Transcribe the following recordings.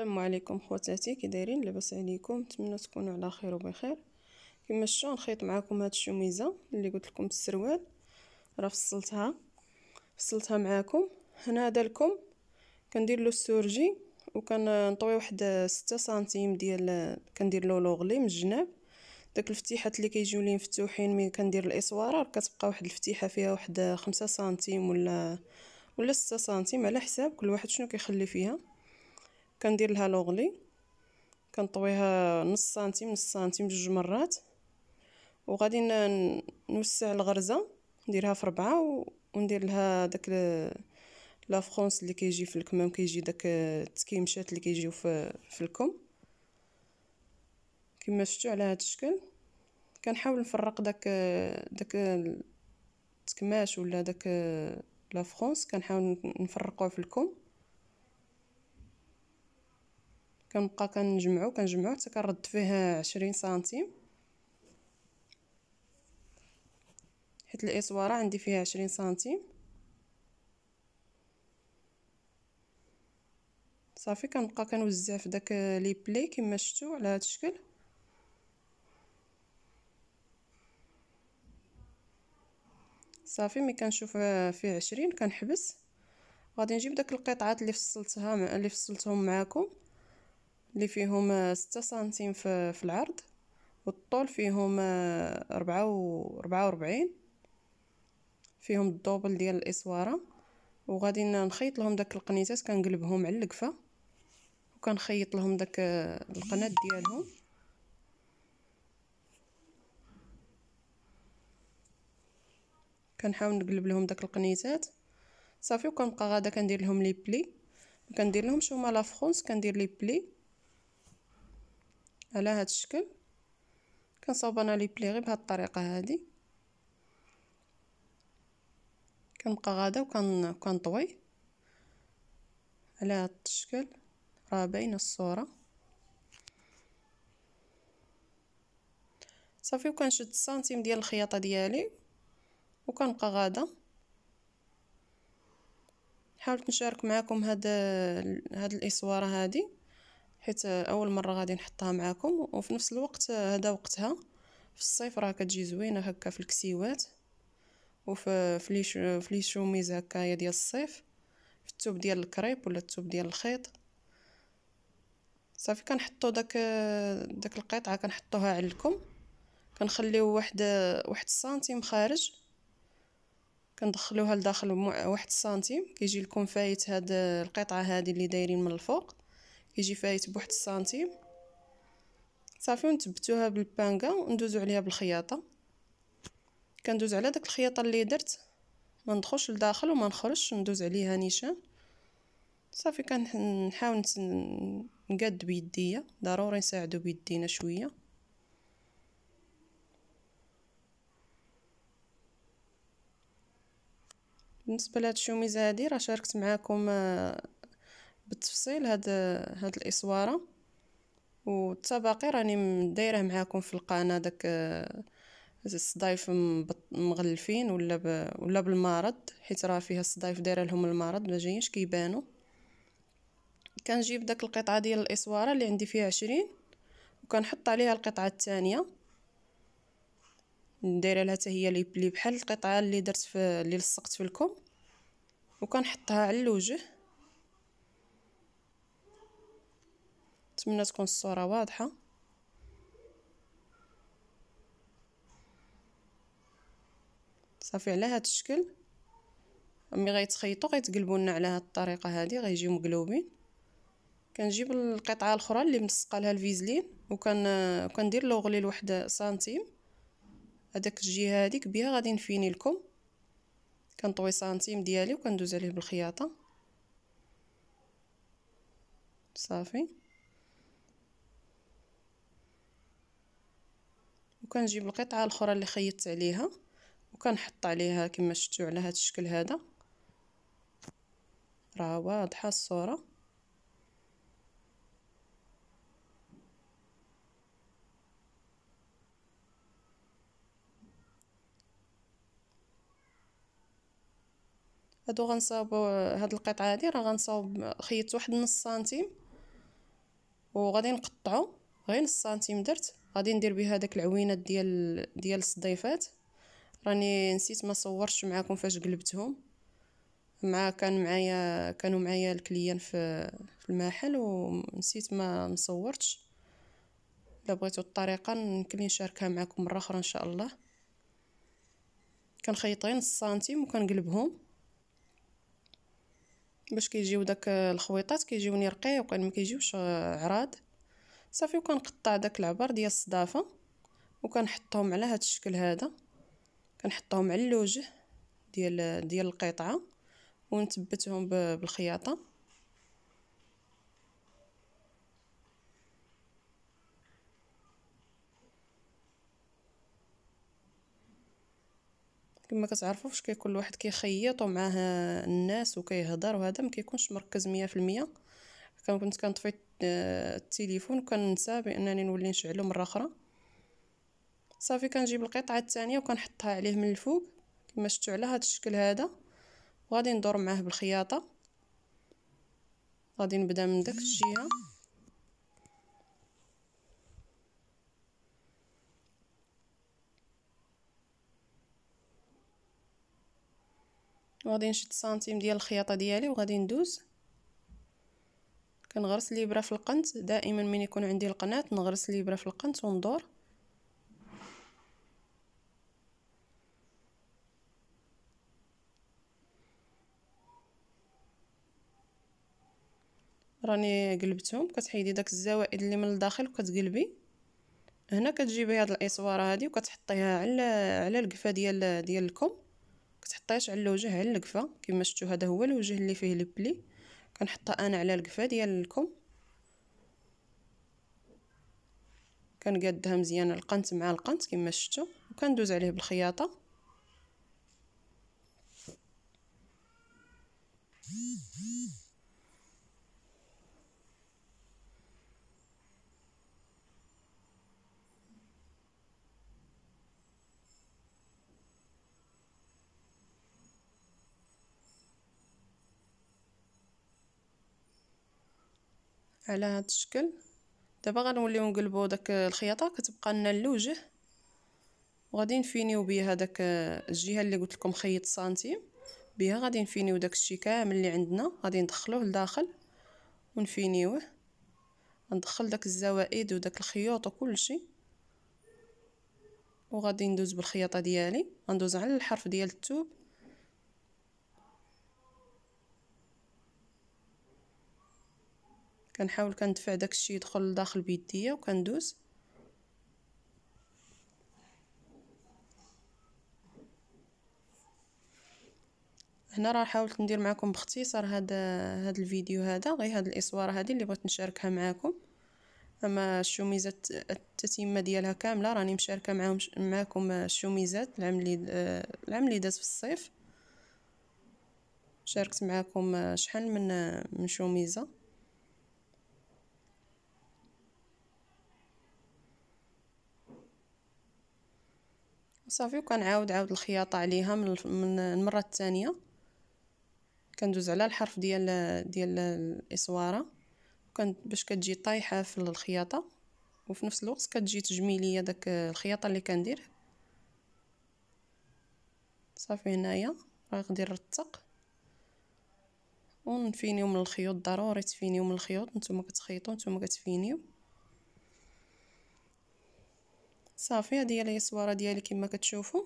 السلام عليكم خواتاتي كي دايرين لاباس عليكم نتمنى تكونوا على خير وبخير كما شفتوا نخيط معكم هاد الشوميزه اللي قلت لكم السروال راه فصلتها فصلتها معاكم هنا هذا لكم كندير له السورجي وكنطوي واحد 6 سنتيم ديال كندير له لوغلي من الجناب داك الفتيحات اللي كيجيو لي مفتوحين ملي كندير الاسواره كتبقى واحد الفتيحه فيها واحد 5 سنتيم ولا ولا 6 سنتيم على حساب كل واحد شنو كيخلي فيها كندير لها لوغلي كنطويها نص سنتيم نص سنتيم جوج مرات وغادي نوسع الغرزه نديرها في ربعه وندير لها داك لا فرونس اللي كيجي في الكمام كيجي داك التكيمشات اللي كيجيو في, في الكم كما شفتوا على هذا الشكل كنحاول نفرق داك داك التكماش ولا داك لا فرونس كنحاول نفرقوه في الكم كنبقى كنجمعو كنجمعو حتى كنرد فيه عشرين سنتيم حيت الاسواره عندي فيها عشرين سنتيم صافي كنبقى كنوزع في داك لي بلي كما شفتوا على هذا الشكل صافي ملي كنشوف فيه عشرين كنحبس غادي نجيب داك القطعات اللي فصلتها اللي فصلتهم معاكم اللي فيهم ستة سنتيم في, في العرض والطول فيهم ربعة وربعين فيهم الدوبل ديال الاسواره وغادي نخيط لهم داك القنيتات كنقلبهم على القفه وكنخيط لهم داك القناه ديالهم كنحاول نقلب لهم داك القنيتات صافي وكنبقى غادا كندير لهم لي بلي كندير لهم شوما لا فرونس كندير لي بلي على هاد الشكل كنصاوب انا لي بليغي بهاد الطريقه هادي كنبقى غادا وكن كنطوي على هاد الشكل راه باينه الصوره صافي وكنشد السنتيم ديال الخياطه ديالي وكنبقى غادا حاولت نشارك معكم هاد هاد الاسواره هادي حيت اول مره غادي نحطها معاكم وفي نفس الوقت هذا وقتها في الصيف راه كتجي زوينه هكا في الكسيوات وفي في لي شوميز هكايا ديال الصيف في الثوب ديال الكريب ولا الثوب ديال الخيط صافي كنحطو داك داك القطعه كنحطوها علكم كنخليو واحد واحد سنتيم خارج كندخلوها لداخل واحد سنتيم كيجي لكم فايت هاد القطعه هذه اللي دايرين من الفوق يجي فايت بواحد السنتيم صافي ونثبتوها بالبانكا وندوزو عليها بالخياطه كندوز على داك الخياطه اللي درت ما ندخلش لداخل وما نخرجش ندوز عليها نيشان صافي كنحاول نقاد بيديا ضروري نساعدو بيدينا شويه بالنسبه لهاد الشوميزه هادي راه شاركت معاكم آه، بالتفصيل هاد هاد الاسواره والتباقي راني دايره معاكم في القناه داك آه، الصدايف مغلفين ولا ب... ولا بالمرض حيت راه فيها الصدايف دايره لهم المرض ما جايينش كيبانوا كنجيب داك القطعه ديال الاسواره اللي عندي فيها عشرين وكنحط عليها القطعه الثانيه ندير لها حتى هي لي بحال القطعه اللي درت في اللي لصقت في الكم وكنحطها على الوجه نتمنى تكون الصوره واضحه صافي على هذا الشكل ملي غيتخيطوا غيتقلبوا لنا على هذه الطريقه هذه غيجيو مقلوبين كنجيب القطعه الاخرى اللي ملصقه لها الفيزلين وكان كندير لوغلي لواحد سنتيم هذاك الجهه هذيك بها غادي نفيني لكم كنطوي سنتيم ديالي وكندوز عليه بالخياطه صافي وكنجيب القطعه الاخرى اللي خيطت عليها وكنحط عليها كما شفتوا على هذا الشكل هذا راه واضحه الصوره هادو غنصاوب هاد القطعه هادي راه غنصاوب خيطت واحد نص سنتيم وغادي نقطعو غير نص سنتيم درت غادي ندير بها داك العوينات ديال ديال الصديفات راني نسيت ما صورتش معاكم فاش قلبتهم مع كان معايا كانوا معايا الكليان في في المحل ونسيت ما مصورتش الا بغيتو الطريقه نكلي نشاركها معكم مره اخرى ان شاء الله كنخيط غير نص سنتيم وكنقلبهم باش كيجيو داك الخويطات كيجيوني وكان ما كيجيوش عراض صافي وكنقطع داك العبر ديال الصدافه وكنحطهم على هذا الشكل هذا كنحطهم على الوجه ديال ديال القطعه ونثبتهم بالخياطه كما كتعرفوا فاش كيكون الواحد كيخيط ومعاه الناس وكيهضر وهذا ما كيكونش مركز 100% كنت كنطفي التليفون كننسى بانني نولي نشعلو مره اخرى صافي كنجيب القطعه الثانيه وكنحطها عليه من الفوق كما شفتوا على هذا الشكل هذا وغادي ندور معاه بالخياطه غادي نبدا من داك الجهه وغادي نشد سنتيم ديال الخياطه ديالي وغادي ندوز كنغرس الابره في القنت دائما من يكون عندي القناة نغرس الابره في القنت وندور راني قلبتهم كتحيدي داك الزوائد اللي من الداخل وكتقلبي هنا كتجيبي هاد الاسواره هادي وكتحطيها على على القفه ديال ديالكم الكم كتحطيهاش على الوجه على القفه كما شفتوا هذا هو الوجه اللي فيه البلي كنحطها انا على القفه ديال الكم كنقادها مزيان القنت مع القنت كما شفتوا وكندوز عليه بالخياطه على هاد الشكل دابا غنوليو نقلبو داك الخياطه كتبقى لنا الوجه وغادي نفينيو بها داك الجهه اللي قلت لكم خيط سنتيم بها غادي نفينيو داك الشيء كامل اللي عندنا غادي ندخلوه لداخل ونفينيوه ندخل داك الزوائد وداك الخيوط وكل شيء وغادي ندوز بالخياطه ديالي غندوز على الحرف ديال التوب كنحاول كندفع داكشي يدخل لداخل بيديا وكندوز هنا راه حاولت ندير معكم باختصار هذا هذا الفيديو هذا غير هاد الاسواره هذه اللي بغيت نشاركها معكم اما الشوميزات التتمه ديالها كامله راني مشاركه معاهم معكم الشوميزات العام اللي العام اللي داز في الصيف شاركت معكم شحال من من شوميزه صافي وكنعاود عاود الخياطه عليها من المره الثانيه كندوز على الحرف ديال ديال الاسواره كانت باش كتجي طايحه في الخياطه وفي نفس الوقت كتجي تجميلية داك الخياطه اللي كندير صافي هنايا غادي نرتق ونفينيو من الخيوط ضروري تفينيو من الخيوط نتوما كتخيطو نتوما كتفينيو صافي هذه هي الصوره ديالي كما كتشوفوا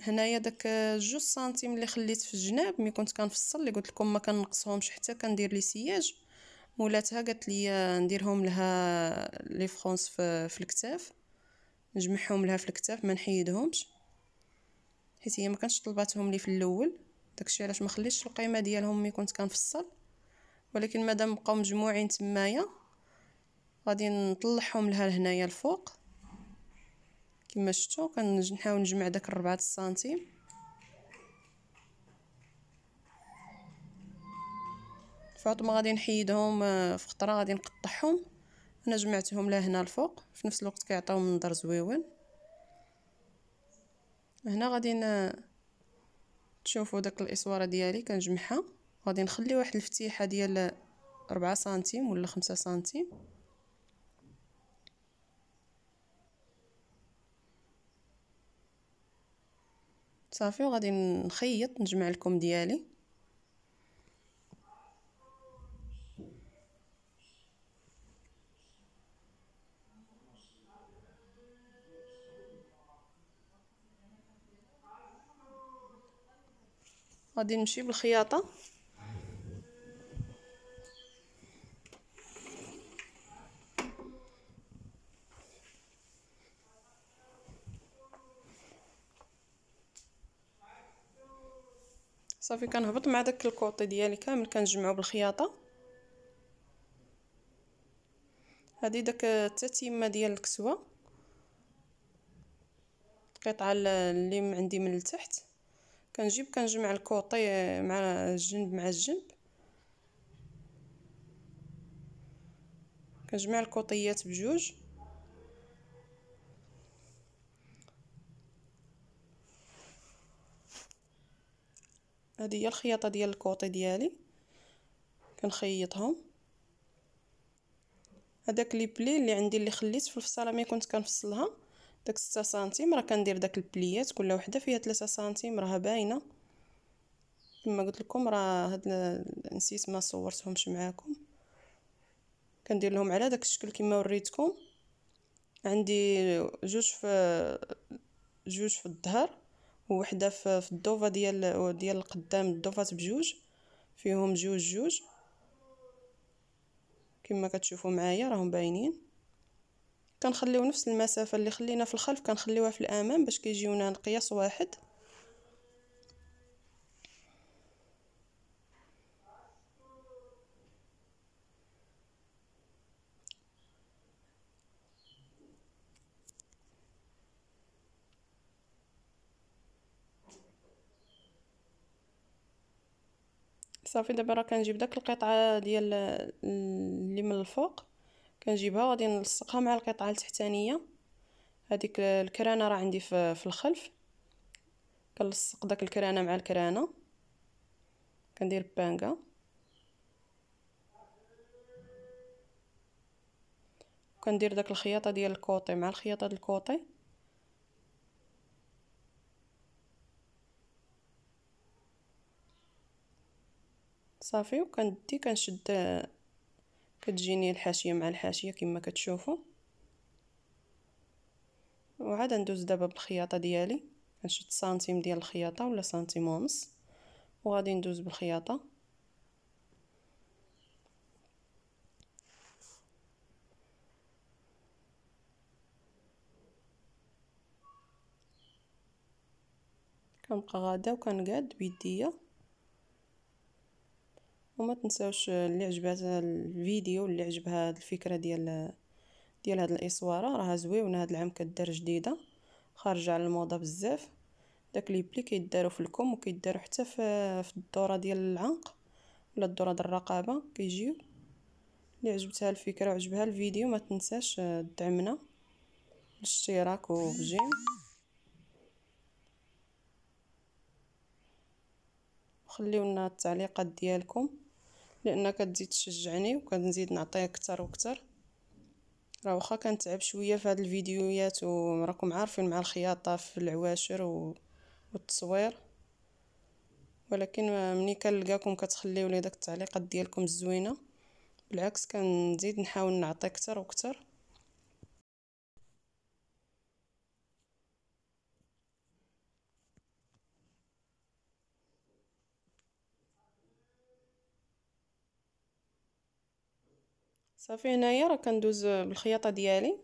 هنايا داك جوج سنتيم اللي خليت في الجناب ملي كنت كنفصل اللي قلت لكم ما كنقصهمش حتى كندير لي سياج مولاتها قالت لي نديرهم لها لي فرونس في, في الكتاف نجمعهم لها في الكتاف ما نحيدهمش حيت هي ما كانتش طلباتهم لي في الاول داكشي علاش ما خليتش القيمه ديالهم ملي كنت كنفصل ولكن مادام بقاو مجموعين تمايا غادي نطلعهم لها لهنايا الفوق كما شفتوا كنحاول نجمع داك 4 سنتيم فهاد ما غادي نحيدهم آه، في خطره غادي نقطعهم انا جمعتهم لهنا الفوق في نفس الوقت كيعطيو منظر زويون هنا غادي تشوفوا داك الاسواره ديالي كنجمعها غادي نخلي واحد الفتيحه ديال 4 سنتيم ولا 5 سنتيم صافي وغادي نخيط نجمع لكم ديالي غادي نمشي بالخياطه صافي كنهبط مع داك الكوطي ديالي كامل كنجمعو بالخياطه هادي داك التتيمه ديال الكسوه القطعه اللي عندي من التحت كنجيب كنجمع الكوطي مع الجنب مع الجنب كنجمع الكوطيات بجوج هذه هي الخياطه ديال الكوطي ديالي كنخيطهم هذاك لي بلي اللي عندي اللي خليت في الفصاله ملي كنت كنفصلها داك 6 سنتيم راه كندير داك البليات كل وحده فيها 3 سنتيم راها باينه كما قلت لكم راه هاد نسيت ما صورتهمش معاكم كندير لهم على داك الشكل كما وريتكم عندي جوج في جوج في الظهر وحده في الضوفه ديال ديال القدام الدوفات بجوج فيهم جوج جوج كما كتشوفوا معايا راهم باينين كنخليو نفس المسافه اللي خلينا في الخلف كنخليوها في الامام باش كيجيونا القياس واحد صافي دابا راه كنجيب داك القطعه ديال اللي من الفوق كنجيبها وغادي نلصقها مع القطعه التحتانيه هذيك الكرانه راه عندي في, في الخلف كنلصق داك الكرانه مع الكرانه كندير بانكا كندير داك الخياطه ديال الكوطي مع الخياطه ديال الكوطي صافي وكندي كنشد كتجيني الحاشيه مع الحاشيه كما كتشوفوا وعاد ندوز دابا بالخياطه ديالي كنشد سنتيم ديال الخياطه ولا سنتيم ونص وغادي ندوز بالخياطه كنبقى غادا وكنقاد بيديا وما تنساوش اللي عجبها الفيديو اللي عجبها الفكره ديال ديال هاد الاسواره راها زويونه هاد العام كدار جديده خارجه على الموضه بزاف داك لي بلي كيداروا في الكم وكيداروا حتى في, في الدوره ديال العنق ولا الدوره ديال الرقبه كيجيو اللي عجبتها الفكره وعجبها الفيديو ما تنساش تدعمنا بالاشتراك وبجيم خليونا التعليقات ديالكم لان كتزيد تشجعني وكنزيد نعطيه اكثر واكثر راه واخا كنتعب شويه في هاد الفيديوهات وراكم عارفين مع الخياطه في العواشر و... والتصوير ولكن ملي كنلقاكم كتخليو لي داك التعليقات ديالكم الزوينه بالعكس كنزيد نحاول نعطي اكثر واكثر صافي هنايا راه كندوز بالخياطه ديالي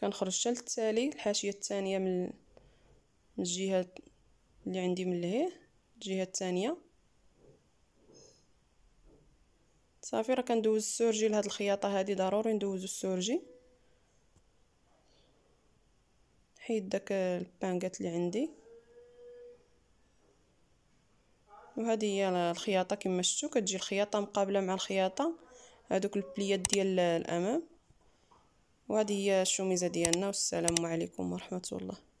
كنخرج حتى للتالي الحاشيه الثانيه من الجهه اللي عندي من لهيه الجهه الثانيه صافي راه كندوز السورجي لهاد الخياطه هادي ضروري ندوزو السورجي حيد داك البانكات اللي عندي وهذه هي الخياطه كما شفتوا كتجي الخياطه مقابله مع الخياطه هذوك البليات ديال الامام وهذه هي الشوميزه ديالنا والسلام عليكم ورحمه الله